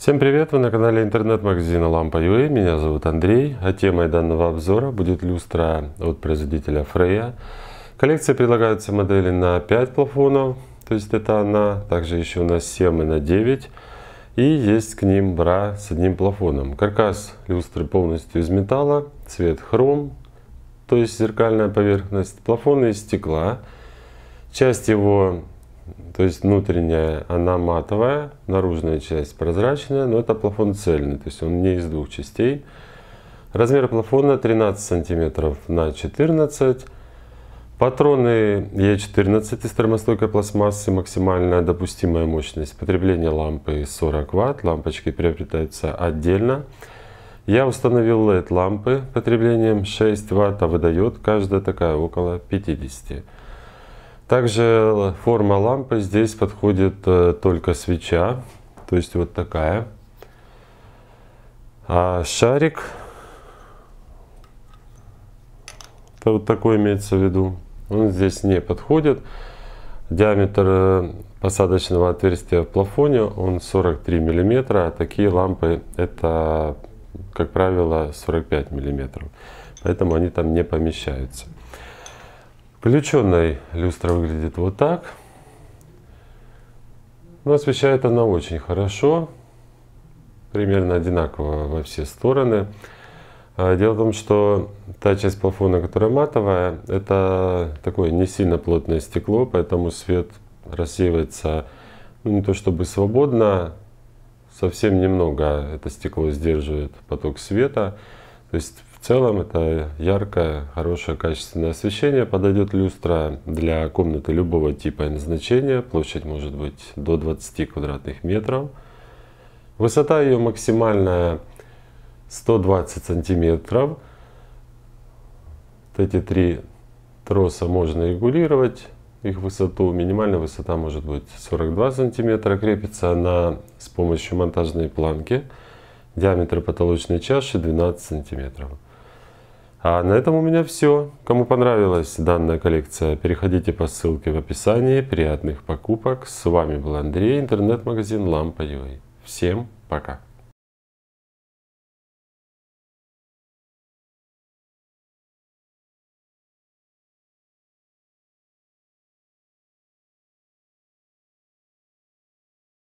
Всем привет! Вы на канале интернет-магазина Lampa.ua. Меня зовут Андрей. А темой данного обзора будет люстра от производителя Freya. Коллекция коллекции предлагаются модели на 5 плафонов, то есть это она. Также еще на 7 и на 9. И есть к ним бра с одним плафоном. Каркас люстры полностью из металла, цвет хром, то есть зеркальная поверхность, плафоны из стекла. Часть его то есть внутренняя, она матовая, наружная часть прозрачная, но это плафон цельный, то есть он не из двух частей. Размер плафона 13 сантиметров на 14 Патроны Е14 из термостойкой пластмассы, максимальная допустимая мощность потребление лампы 40 Вт, лампочки приобретаются отдельно. Я установил LED-лампы потреблением 6 Вт, а выдает каждая такая около 50 также форма лампы здесь подходит э, только свеча, то есть вот такая. А шарик, вот такой имеется в виду, он здесь не подходит. Диаметр э, посадочного отверстия в плафоне он 43 мм, а такие лампы это, как правило, 45 мм. Поэтому они там не помещаются. Включенной люстра выглядит вот так. Но освещает она очень хорошо. Примерно одинаково во все стороны. А, дело в том, что та часть плафона, которая матовая, это такое не сильно плотное стекло, поэтому свет рассеивается ну, не то чтобы свободно, совсем немного это стекло сдерживает поток света. То есть в целом это яркое, хорошее, качественное освещение. Подойдет люстра для комнаты любого типа и назначения. Площадь может быть до 20 квадратных метров. Высота ее максимальная 120 сантиметров. Вот эти три троса можно регулировать их высоту. Минимальная высота может быть 42 сантиметра. Крепится она с помощью монтажной планки. Диаметр потолочной чаши 12 сантиметров. А на этом у меня все. Кому понравилась данная коллекция, переходите по ссылке в описании. Приятных покупок. С вами был Андрей, интернет-магазин Лампа.ua. Всем пока.